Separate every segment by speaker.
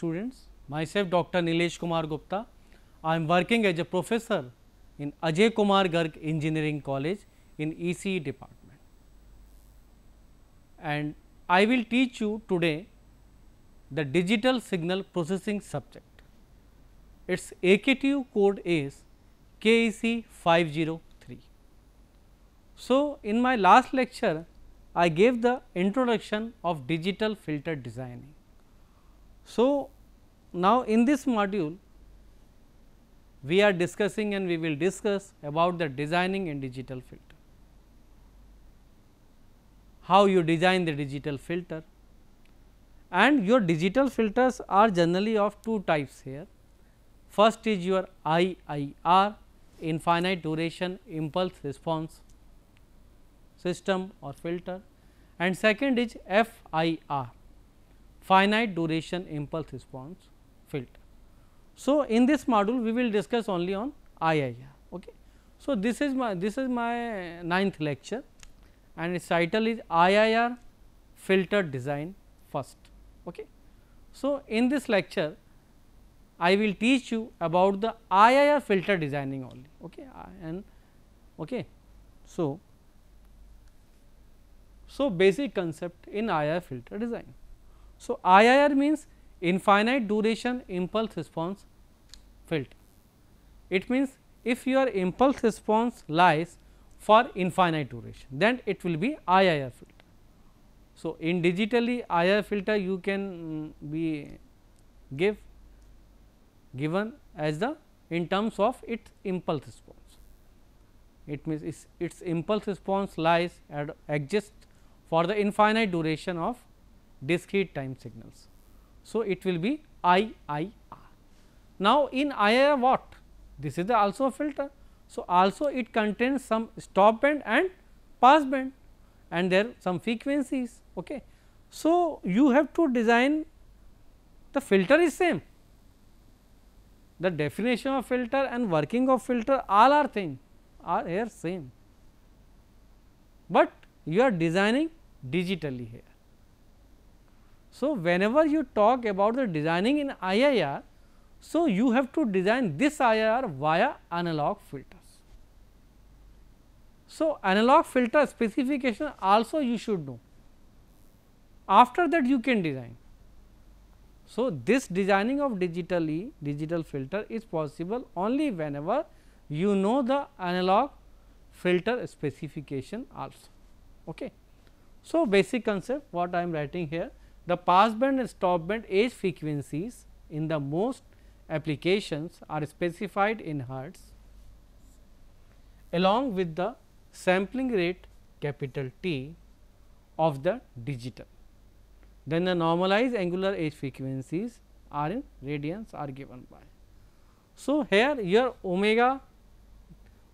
Speaker 1: students, myself Dr. Nilesh Kumar Gupta. I am working as a professor in Ajay Kumar Garg Engineering College in ECE department. And I will teach you today the digital signal processing subject. Its AKTU code is KEC 503. So, in my last lecture, I gave the introduction of digital filter designing. So, now, in this module, we are discussing and we will discuss about the designing in digital filter. How you design the digital filter and your digital filters are generally of two types here. First is your IIR infinite duration impulse response system or filter and second is FIR finite duration impulse response field. So, in this module we will discuss only on IIR. Okay. So, this is my this is my ninth lecture and its title is IIR filter design first. Okay. So, in this lecture I will teach you about the IIR filter designing only okay and okay. So, so basic concept in IIR filter design. So, IIR means infinite duration impulse response filter. It means, if your impulse response lies for infinite duration, then it will be IIR filter. So, in digitally IIR filter you can mm, be give given as the in terms of its impulse response. It means, its, its impulse response lies at exists for the infinite duration of discrete time signals. So, it will be IIR. Now, in IIR what? This is the also filter. So, also it contains some stop band and pass band and there some frequencies. Okay. So, you have to design the filter is same. The definition of filter and working of filter all are thing, are here same, but you are designing digitally here. So, whenever you talk about the designing in IIR, so you have to design this IIR via analog filters. So, analog filter specification also you should know. After that you can design. So, this designing of digitally digital filter is possible only whenever you know the analog filter specification also. Okay. So, basic concept what I am writing here the pass band and stop band age frequencies in the most applications are specified in hertz along with the sampling rate capital T of the digital. Then the normalized angular age frequencies are in radians are given by. So, here your omega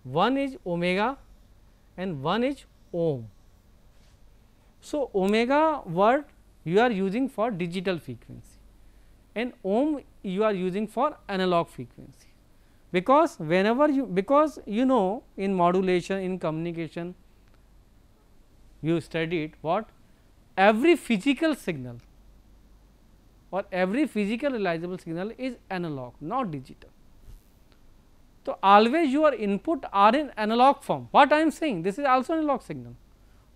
Speaker 1: 1 is omega and 1 is ohm. So, omega word you are using for digital frequency and ohm you are using for analog frequency. Because whenever you because you know in modulation in communication you studied what every physical signal or every physical realizable signal is analog not digital. So, always your input are in analog form what I am saying this is also analog signal,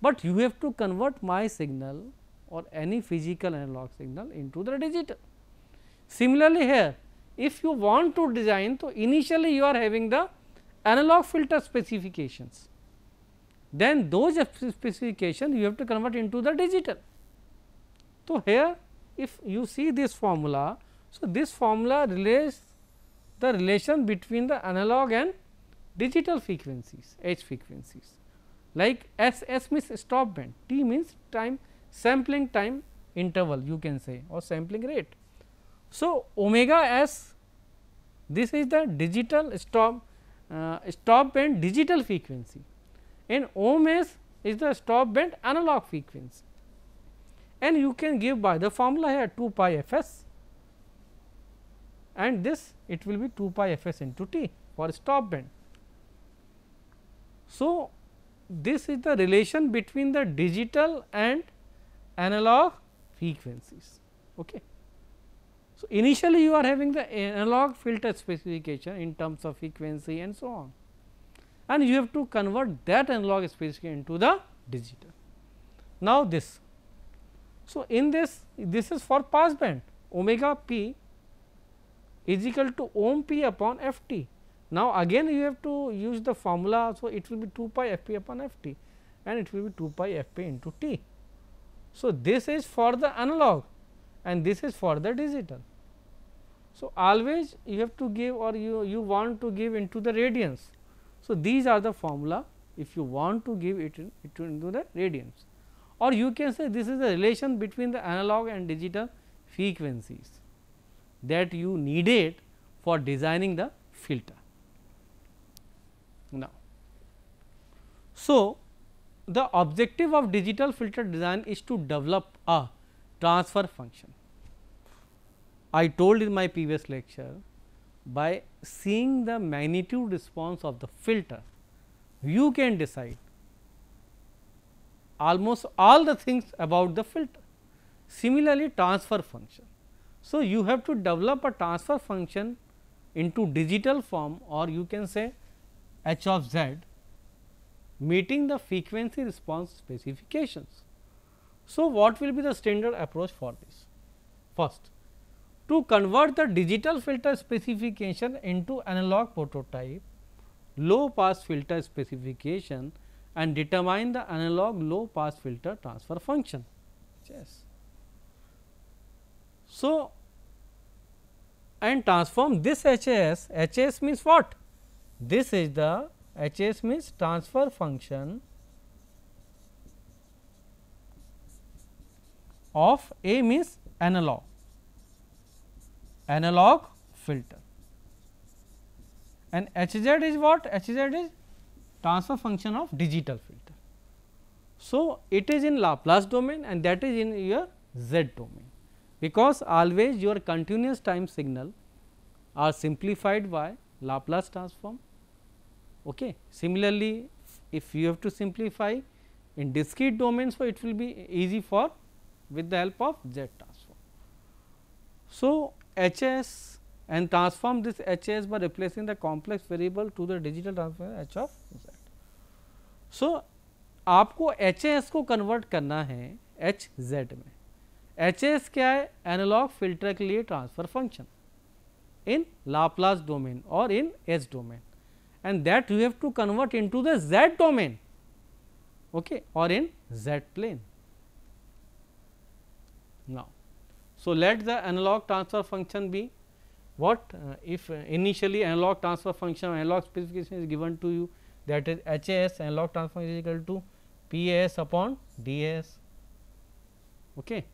Speaker 1: but you have to convert my signal or any physical analog signal into the digital. Similarly, here if you want to design, so initially you are having the analog filter specifications, then those specifications you have to convert into the digital. So, here if you see this formula, so this formula relates the relation between the analog and digital frequencies, h frequencies like S, S means stop band, T means time sampling time interval you can say or sampling rate. So, omega s this is the digital stop uh, stop band digital frequency and ohm s is the stop band analog frequency and you can give by the formula here 2 pi f s and this it will be 2 pi f s into t for stop band. So, this is the relation between the digital and analog frequencies. Okay. So, initially you are having the analog filter specification in terms of frequency and so on and you have to convert that analog specification into the digital. Now, this. So, in this this is for passband omega p is equal to ohm p upon f t. Now, again you have to use the formula. So, it will be 2 pi f p upon f t and it will be 2 pi f p into t. So, this is for the analog and this is for the digital. So, always you have to give or you, you want to give into the radians. So, these are the formula if you want to give it, in, it into the radians or you can say this is the relation between the analog and digital frequencies that you needed for designing the filter. Now, so the objective of digital filter design is to develop a transfer function. I told in my previous lecture by seeing the magnitude response of the filter, you can decide almost all the things about the filter. Similarly, transfer function. So, you have to develop a transfer function into digital form or you can say h of z meeting the frequency response specifications. So, what will be the standard approach for this? First, to convert the digital filter specification into analog prototype, low pass filter specification and determine the analog low pass filter transfer function. Yes. So, and transform this HS, HS means what? This is the H s means transfer function of A means analog, analog filter and H z is what? H z is transfer function of digital filter. So, it is in Laplace domain and that is in your z domain because always your continuous time signal are simplified by Laplace transform Okay. Similarly, if you have to simplify in discrete domains, so it will be easy for with the help of Z transform. So, HS and transform this HS by replacing the complex variable to the digital transform H of Z. So, आपको HS को convert करना है HZ में HS क्या है analogue filter के लिए transfer function in Laplace domain और in S domain and that you have to convert into the z domain okay, or in z plane. Now, so let the analog transfer function be what uh, if uh, initially analog transfer function analog specification is given to you that is Hs analog transfer is equal to Ps upon Ds. Okay.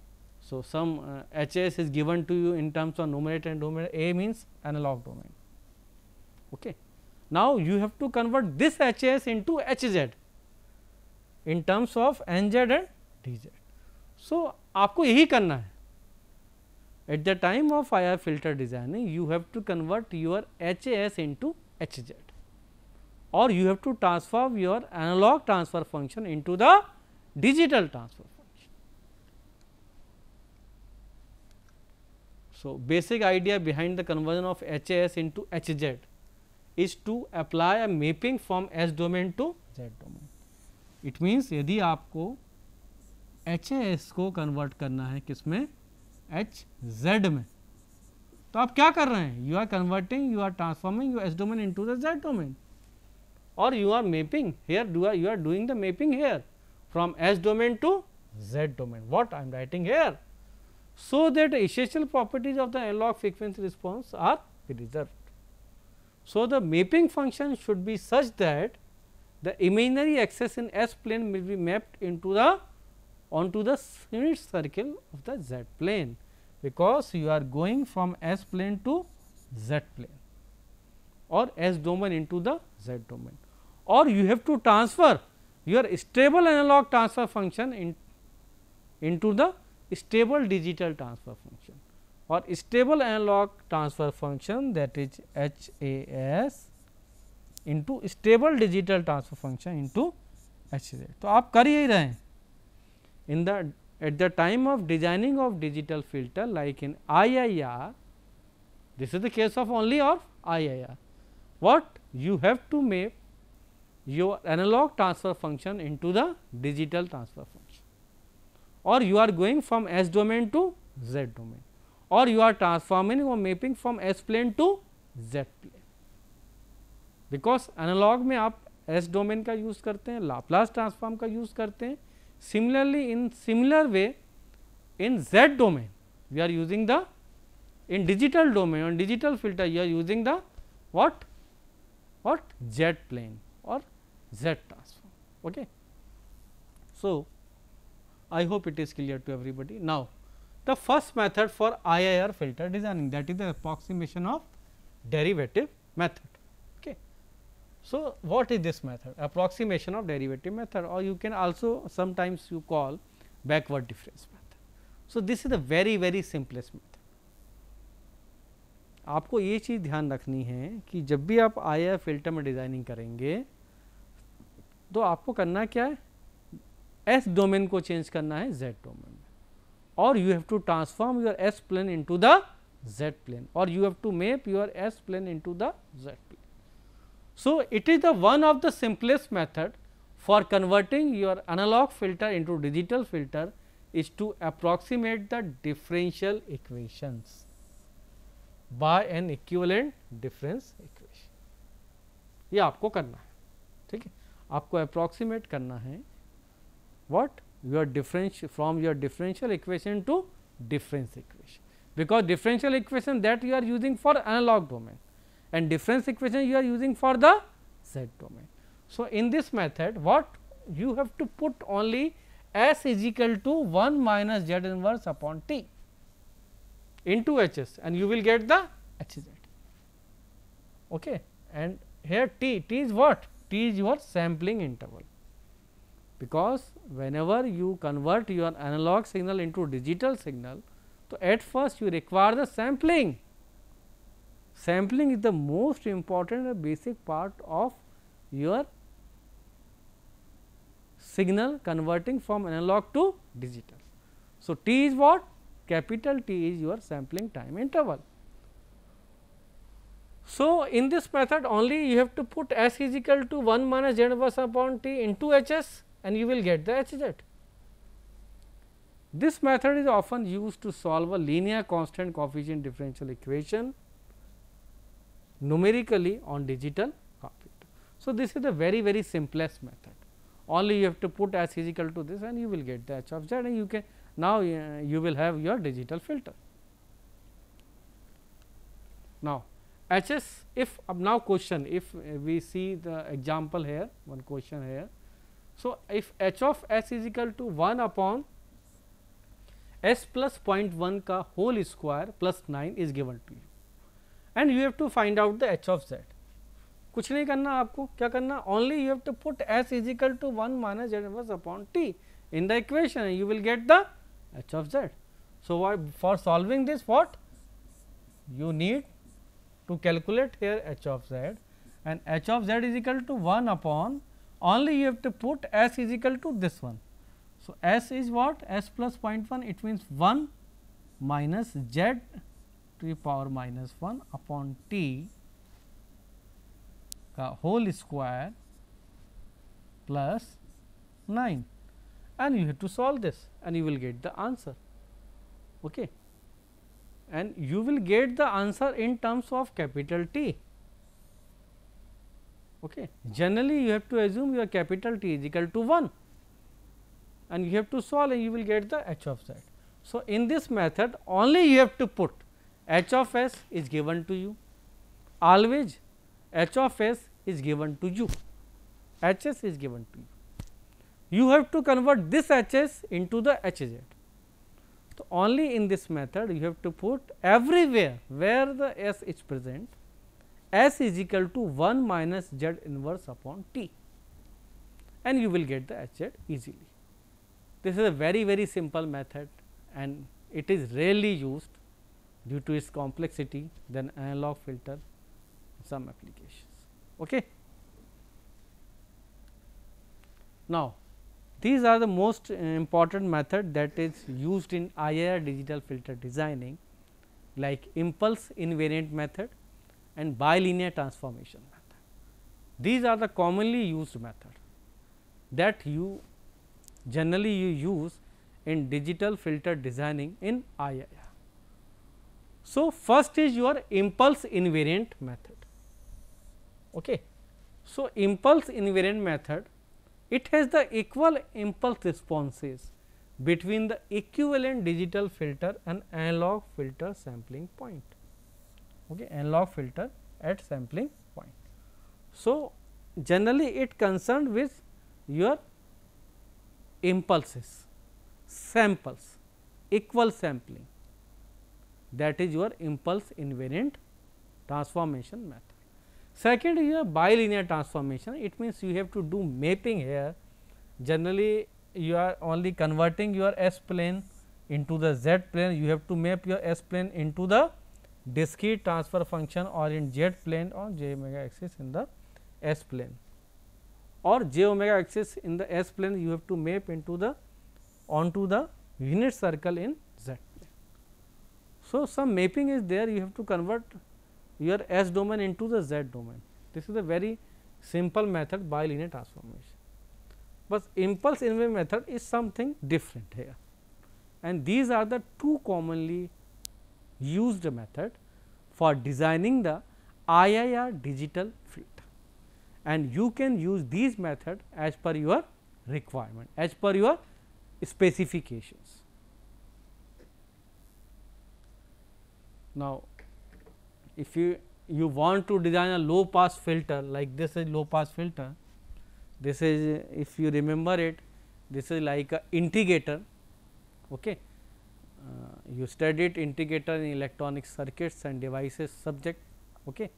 Speaker 1: So, some uh, HS is given to you in terms of numerator and denominator A means analog domain. Okay. Now, you have to convert this H s into H z in terms of n z and d z. So, आपको यही करना है at the time of IR filter designing you have to convert your H s into H z or you have to transform your analog transfer function into the digital transfer function. So, basic idea behind the conversion of H s into H z is to apply a mapping from S domain to Z domain. It means यदि आपको H S को convert करना है किस में H Z में तो आप क्या कर रहे हैं you are converting you are transforming you S domain into the Z domain और you are mapping here do are you are doing the mapping here from S domain to Z domain what I am writing here so that essential properties of the analog frequency response are preserved. So, the mapping function should be such that the imaginary axis in S plane will be mapped into the onto the unit circle of the Z plane because you are going from S plane to Z plane or S domain into the Z domain or you have to transfer your stable analog transfer function in, into the stable digital transfer function. और stable analog transfer function that is H A S into stable digital transfer function into H A तो आप कर ही रहे हैं in the at the time of designing of digital filter like in I I R this is the case of only of I I R what you have to make your analog transfer function into the digital transfer function और you are going from S domain to Z domain or you are transforming your mapping from S plane to Z plane. because analog mein aap s domain ka use karte hain laplace transform ka use karte hain similarly in similar way in z domain we are using the in digital domain on digital filter you are using the what what z plane or z transform okay so i hope it is clear to everybody now the first method for IIR filter designing that is the approximation of derivative method. Okay. So, what is this method? Approximation of derivative method or you can also sometimes you call backward difference method. So, this is the very very simplest method. आपको ये चीज़ ध्यान रखनी है कि जब भी आप I R filter में डिज़ाइनिंग करेंगे तो आपको करना क्या है एस डोमेन को चेंज करना है Z domain or you have to transform your S plane into the Z plane or you have to map your S plane into the Z plane. So, it is the one of the simplest method for converting your analog filter into digital filter is to approximate the differential equations by an equivalent difference equation. ये आपको करना है ठीक आपको approximate करना है what your differential from your differential equation to difference equation because differential equation that you are using for analog domain and difference equation you are using for the z domain. So, in this method what you have to put only s is equal to 1 minus z inverse upon t into h s and you will get the h z okay. and here t, t is what? t is your sampling interval because whenever you convert your analog signal into digital signal, so at first you require the sampling. Sampling is the most important and basic part of your signal converting from analog to digital. So, T is what? Capital T is your sampling time interval. So, in this method only you have to put S is equal to 1 minus z inverse upon T into H S and you will get the H z. This method is often used to solve a linear constant coefficient differential equation numerically on digital computer. So, this is the very very simplest method only you have to put s is equal to this and you will get the h of z and you can now uh, you will have your digital filter. Now, H s if now question if uh, we see the example here one question here So, if h of s is equal to 1 upon s plus 0.1 का whole square plus 9 is given to you and you have to find out the h of z. कुछ नहीं करना आपको क्या करना only you have to put s is equal to 1 minus z inverse upon t in the equation and you will get the h of z. So, why for solving this what you need to calculate here h of z and h of z is equal to 1 upon only you have to put s is equal to this one. So, s is what s plus 0.1 it means 1 minus z to the power minus 1 upon t the whole square plus 9 and you have to solve this and you will get the answer. Okay. And you will get the answer in terms of capital T Okay. Generally, you have to assume your capital T is equal to 1 and you have to solve and you will get the h of z. So, in this method only you have to put h of s is given to you always h of s is given to you h s is given to you. You have to convert this h s into the h z. So, only in this method you have to put everywhere where the s is present S is equal to 1 minus z inverse upon t and you will get the H z easily. This is a very very simple method and it is rarely used due to its complexity than analog filter some applications. Okay. Now, these are the most important method that is used in IIR digital filter designing like impulse invariant method and bilinear transformation method. These are the commonly used method that you generally you use in digital filter designing in IIR. So, first is your impulse invariant method. Okay. So, impulse invariant method it has the equal impulse responses between the equivalent digital filter and analog filter sampling point okay, analog filter at sampling point. So, generally it concerned with your impulses, samples, equal sampling that is your impulse invariant transformation method. Second is your bilinear transformation, it means you have to do mapping here. Generally, you are only converting your S plane into the Z plane, you have to map your S plane into the discrete transfer function or in z plane or j omega axis in the s plane or j omega axis in the s plane you have to map into the onto the unit circle in z plane. So, some mapping is there you have to convert your s domain into the z domain this is a very simple method bilinear transformation. But impulse in wave method is something different here and these are the two commonly used method for designing the IIR digital filter, and you can use these method as per your requirement as per your specifications. Now, if you you want to design a low pass filter like this is low pass filter this is if you remember it this is like a integrator okay uh, you studied integrator in electronic circuits and devices subject. Okay.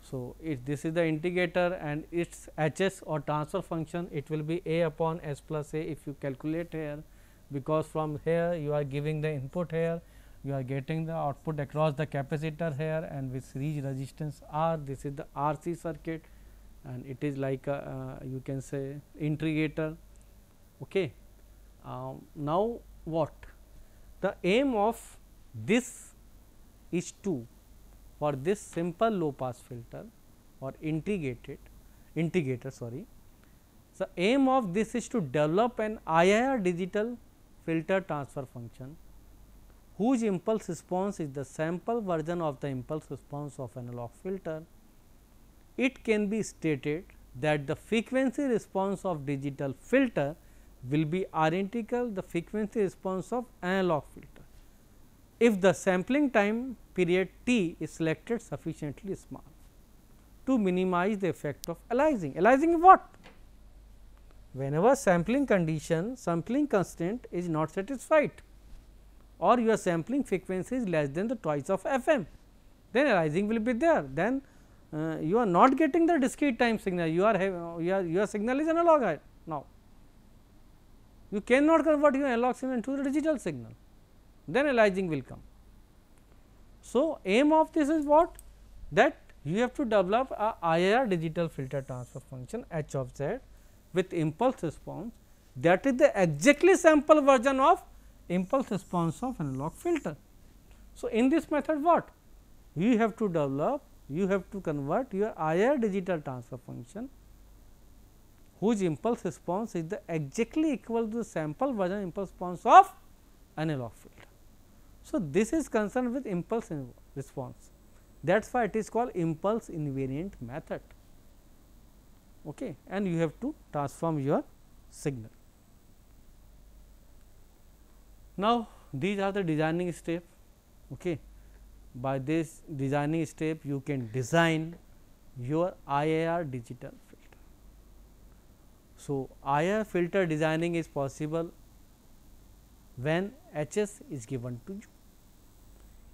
Speaker 1: So, if this is the integrator and its Hs or transfer function it will be A upon S plus A if you calculate here because from here you are giving the input here you are getting the output across the capacitor here and with series resistance R this is the RC circuit and it is like a, uh, you can say integrator. Okay. Um, now what? The aim of this is to for this simple low pass filter or integrated integrator sorry. The aim of this is to develop an IIR digital filter transfer function whose impulse response is the sample version of the impulse response of analog filter. It can be stated that the frequency response of digital filter will be identical the frequency response of analog filter, if the sampling time period t is selected sufficiently small to minimize the effect of aliasing. Aliasing what? Whenever sampling condition, sampling constant is not satisfied or your sampling frequency is less than the twice of fm, then aliasing will be there. Then uh, you are not getting the discrete time signal, you are, have, uh, your signal is analog you cannot convert your analog signal to the digital signal, then aliasing will come. So, aim of this is what? That you have to develop a IR digital filter transfer function h of z with impulse response that is the exactly sample version of impulse response of analog filter. So, in this method what? You have to develop, you have to convert your IR digital transfer function whose impulse response is the exactly equal to the sample version impulse response of analog field. So, this is concerned with impulse response that is why it is called impulse invariant method okay. and you have to transform your signal. Now, these are the designing step. Okay. By this designing step you can design your IIR digital so, IR filter designing is possible when HS is given to you.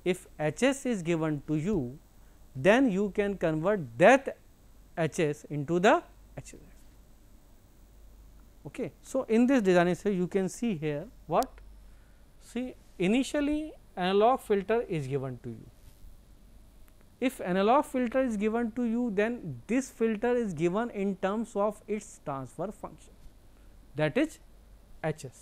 Speaker 1: If HS is given to you, then you can convert that HS into the HLS. Okay. So, in this design you can see here what see initially analog filter is given to you if analog filter is given to you, then this filter is given in terms of its transfer function that is Hs.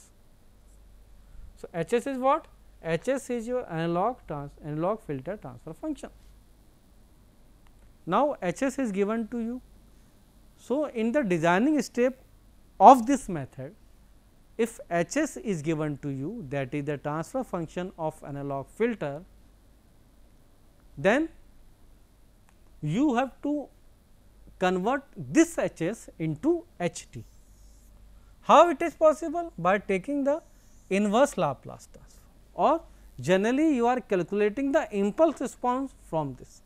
Speaker 1: So, Hs is what? Hs is your analog trans analog filter transfer function. Now, Hs is given to you. So, in the designing step of this method, if Hs is given to you that is the transfer function of analog filter, then you have to convert this Hs into Ht. How it is possible? By taking the inverse Laplace transform or generally you are calculating the impulse response from this.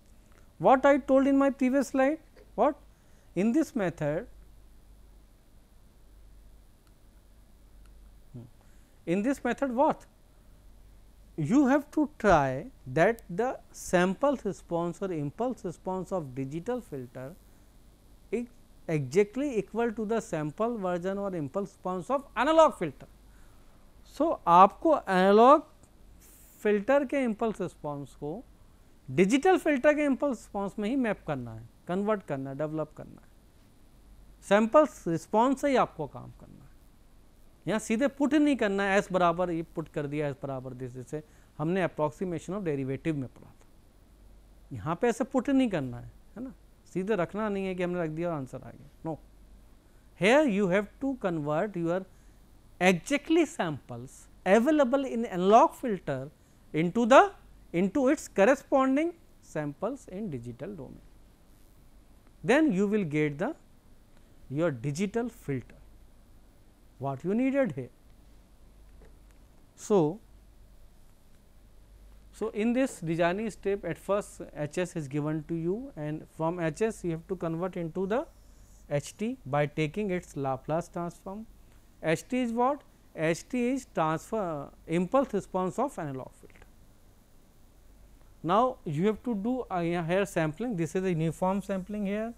Speaker 1: What I told in my previous slide? What? In this method, hmm, in this method what? you have to try that the sample response or impulse response of digital filter is exactly equal to the sample version or impulse response of analog filter. So, आपको analog filter के impulse response को digital filter के impulse response में ही map करना है convert करना है develop करना है sample response से ही आपको काम करना है यहाँ सीधे पुट नहीं करना है एस बराबर ये पुट कर दिया एस बराबर दिस जैसे हमने अप्रोक्सीमेशन ऑफ डेरिवेटिव में पढ़ा था यहाँ पे ऐसे पुट नहीं करना है है ना सीधे रखना नहीं है कि हमने रख दिया और आंसर आ गया no here you have to convert your exactly samples available in analog filter the into its corresponding samples in digital domain then you will get the your digital filter what you needed here. So, so in this designing step at first HS is given to you and from HS you have to convert into the HT by taking its Laplace transform. HT is what? HT is transfer impulse response of analog field. Now, you have to do uh, here sampling, this is a uniform sampling here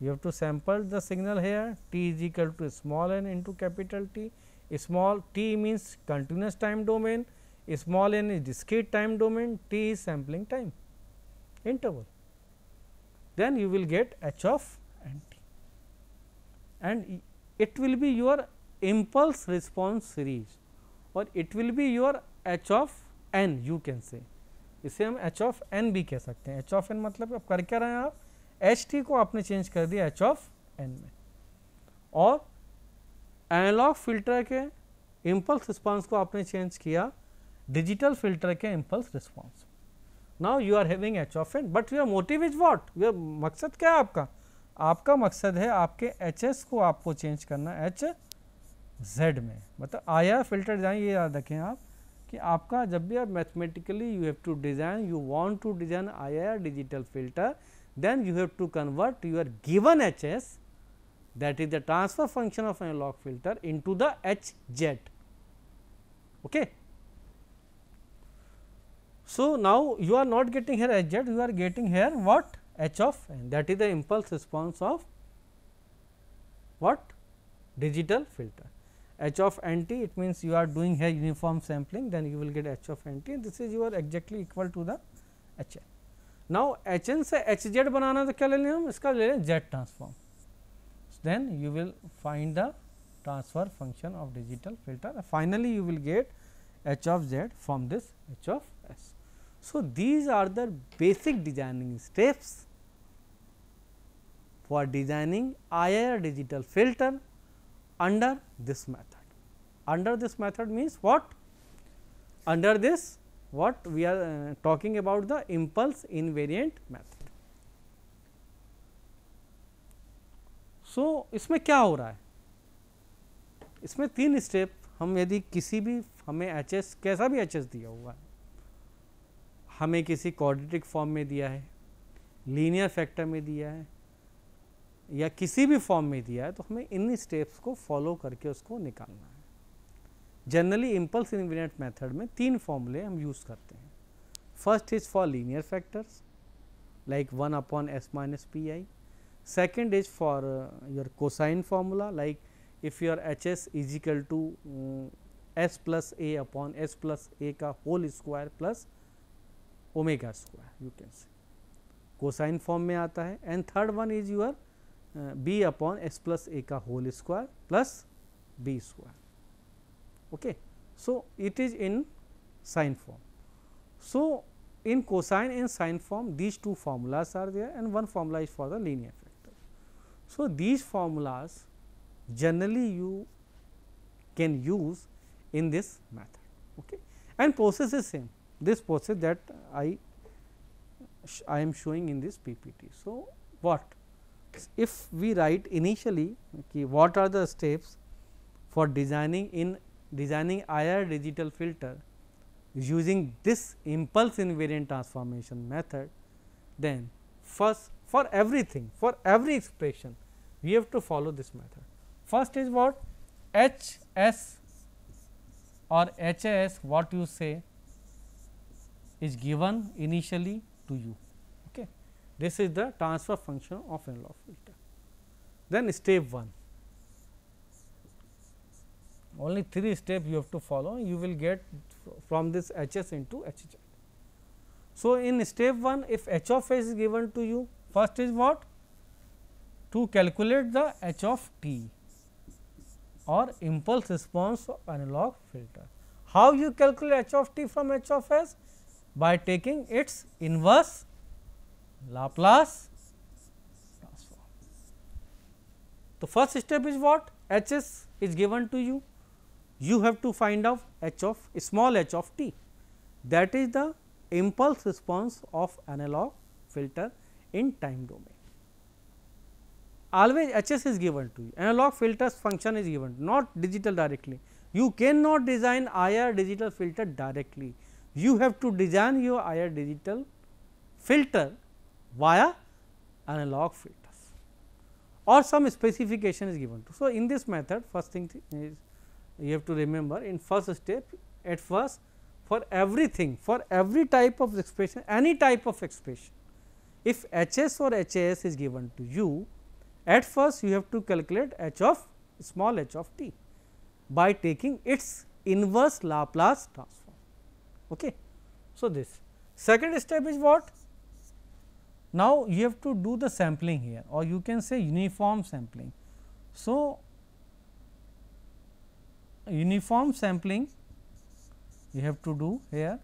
Speaker 1: you have to sample the signal here t is equal to small n into capital T. Small t means continuous time domain, small n is discrete time domain, t is sampling time interval. Then you will get h of n t and it will be your impulse response series or it will be your h of n you can say इसे हम h of n भी कह सकते हैं h of n मतलब अब कर क्या रहे हैं आप एच टी को आपने चेंज कर दिया एच ऑफ एन में और एनालॉग फिल्टर के इम्पल्स रिस्पांस को आपने चेंज किया डिजिटल फिल्टर के impulse response now you are having H of n but your motive is what your मकसद क्या है आपका आपका मकसद है आपके एच एस को आपको चेंज करना एच जेड में मतलब आया फिल्टर डिजाइन ये याद रखें आप कि आपका जब भी आप mathematically you have to design you want to design आया digital filter then you have to convert your given H s that is the transfer function of an log filter into the H z. Okay. So, now you are not getting here H z, you are getting here what H of n that is the impulse response of what digital filter. H of n t it means you are doing here uniform sampling then you will get H of n t this is your exactly equal to the H n. Now H n से H Z बनाना तो क्या ले लें हम इसका ले लें Z transform then you will find the transfer function of digital filter finally you will get H of Z from this H of S so these are the basic designing steps for designing I R digital filter under this method under this method means what under this what we are uh, talking about the impulse invariant method. So so, इसमें क्या हो रहा है इसमें तीन step हम यदि किसी भी हमें एच एस कैसा भी एच एस दिया हुआ है हमें किसी कोऑर्डिनेटिक फॉर्म में दिया है लीनियर फैक्टर में दिया है या किसी भी फॉर्म में दिया है तो हमें इन स्टेप्स को फॉलो करके उसको निकालना है जनरली इम्पल्स इन्विनेट मेथड में तीन फॉर्मूले हम यूज़ करते हैं first is for linear factors like one upon S minus P I second is for your cosine formula like if your H S is equal to S plus A upon S plus A का whole square plus omega square you can say cosine form में आता है and third one is your B upon S plus A का whole square plus B square Okay. So, it is in sine form. So, in cosine and sine form these two formulas are there and one formula is for the linear factor. So, these formulas generally you can use in this method okay. and process is same this process that I I am showing in this PPT. So, what if we write initially okay, what are the steps for designing in designing IR digital filter using this impulse invariant transformation method, then first for everything for every expression we have to follow this method. First is what H S or H S what you say is given initially to you. Okay. This is the transfer function of Enlof filter. Then step 1 only 3 step you have to follow you will get from this H s into H z. So, in step 1 if H of s is given to you first is what to calculate the H of t or impulse response of analog filter. How you calculate H of t from H of s? By taking its inverse Laplace transform. The first step is what? H s is given to you you have to find out h of small h of t that is the impulse response of analog filter in time domain. Always H s is given to you analog filters function is given not digital directly you cannot design IR digital filter directly you have to design your IR digital filter via analog filters or some specification is given to. So, in this method first thing is you have to remember in first step at first for everything for every type of expression any type of expression if Hs or Has is given to you at first you have to calculate h of small h of t by taking its inverse Laplace transform. Okay. So, this second step is what? Now, you have to do the sampling here or you can say uniform sampling. So, uniform sampling you have to do here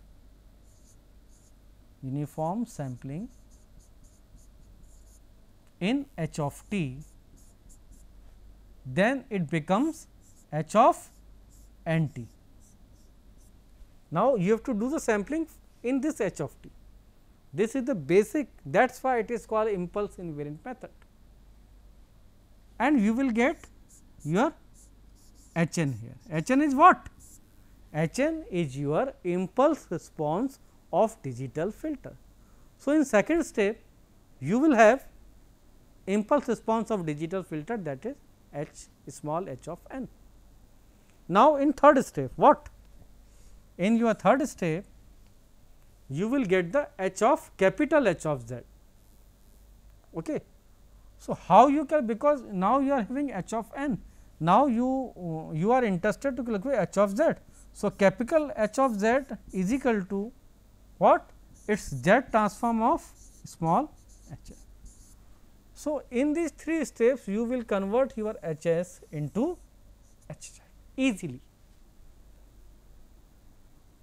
Speaker 1: uniform sampling in h of t then it becomes h of n t. Now, you have to do the sampling in this h of t. This is the basic that is why it is called impulse invariant method and you will get your Hn here. Hn is what? Hn is your impulse response of digital filter. So, in second step you will have impulse response of digital filter that is h small h of n. Now, in third step what? In your third step you will get the h of capital H of z. Okay. So, how you can because now you are having h of n now, you, you are interested to calculate h of z. So, capital H of z is equal to what? It is z transform of small h. So, in these three steps you will convert your H s into H z easily.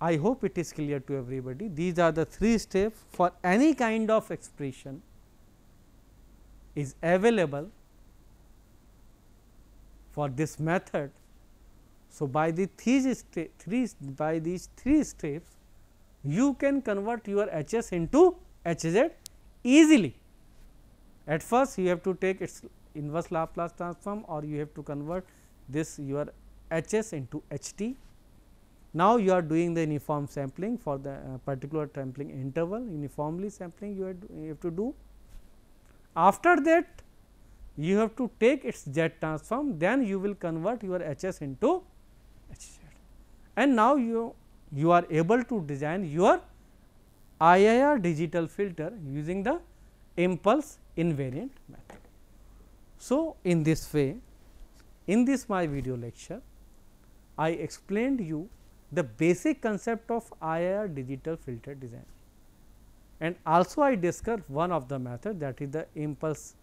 Speaker 1: I hope it is clear to everybody. These are the three steps for any kind of expression is available for this method. So, by the three, three by these three steps you can convert your Hs into Hz easily. At first you have to take its inverse Laplace transform or you have to convert this your Hs into Ht. Now, you are doing the uniform sampling for the uh, particular sampling interval uniformly sampling you, you have to do. After that you have to take its z transform then you will convert your hs into hz and now you you are able to design your IIR digital filter using the impulse invariant method. So, in this way in this my video lecture I explained you the basic concept of IIR digital filter design and also I discussed one of the method that is the impulse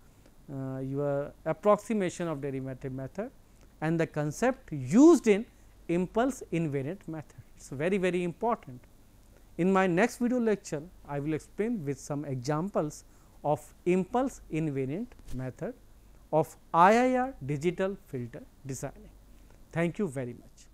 Speaker 1: uh, your approximation of derivative method and the concept used in impulse invariant method. It is very very important. In my next video lecture, I will explain with some examples of impulse invariant method of IIR digital filter designing. Thank you very much.